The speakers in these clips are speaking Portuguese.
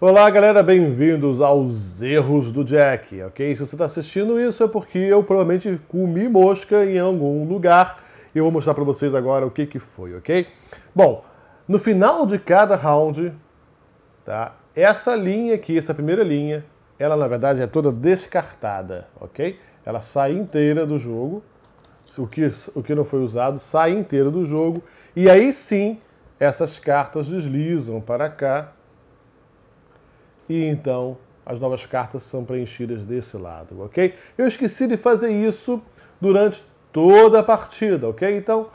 Olá, galera, bem-vindos aos Erros do Jack, ok? Se você está assistindo isso é porque eu provavelmente comi mosca em algum lugar e eu vou mostrar para vocês agora o que, que foi, ok? Bom, no final de cada round, tá? Essa linha aqui, essa primeira linha, ela na verdade é toda descartada, ok? Ela sai inteira do jogo, o que, o que não foi usado sai inteira do jogo, e aí sim essas cartas deslizam para cá e então as novas cartas são preenchidas desse lado, ok? Eu esqueci de fazer isso durante toda a partida, ok? Então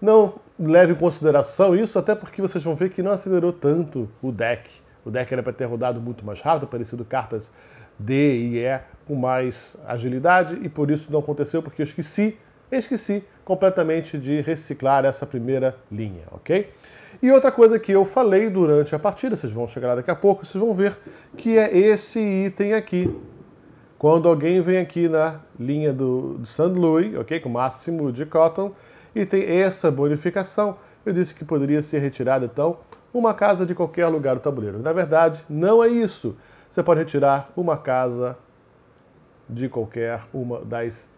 não leve em consideração isso, até porque vocês vão ver que não acelerou tanto o deck. O deck era para ter rodado muito mais rápido, parecido cartas D e E com mais agilidade, e por isso não aconteceu, porque eu esqueci esqueci completamente de reciclar essa primeira linha, ok? E outra coisa que eu falei durante a partida, vocês vão chegar daqui a pouco, vocês vão ver que é esse item aqui. Quando alguém vem aqui na linha do, do St. Louis, ok? Com o máximo de cotton, e tem essa bonificação, eu disse que poderia ser retirada, então, uma casa de qualquer lugar do tabuleiro. Na verdade, não é isso. Você pode retirar uma casa de qualquer uma das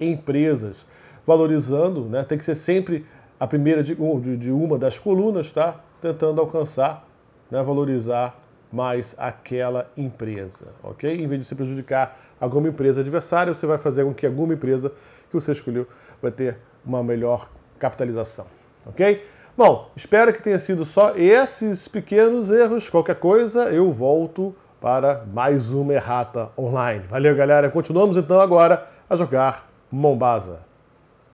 empresas, valorizando, né? tem que ser sempre a primeira de, de uma das colunas, tá? tentando alcançar, né? valorizar mais aquela empresa, ok? Em vez de se prejudicar alguma empresa adversária, você vai fazer com que alguma empresa que você escolheu vai ter uma melhor capitalização, ok? Bom, espero que tenha sido só esses pequenos erros. Qualquer coisa, eu volto para mais uma errata online. Valeu, galera. Continuamos então agora a jogar Mombasa.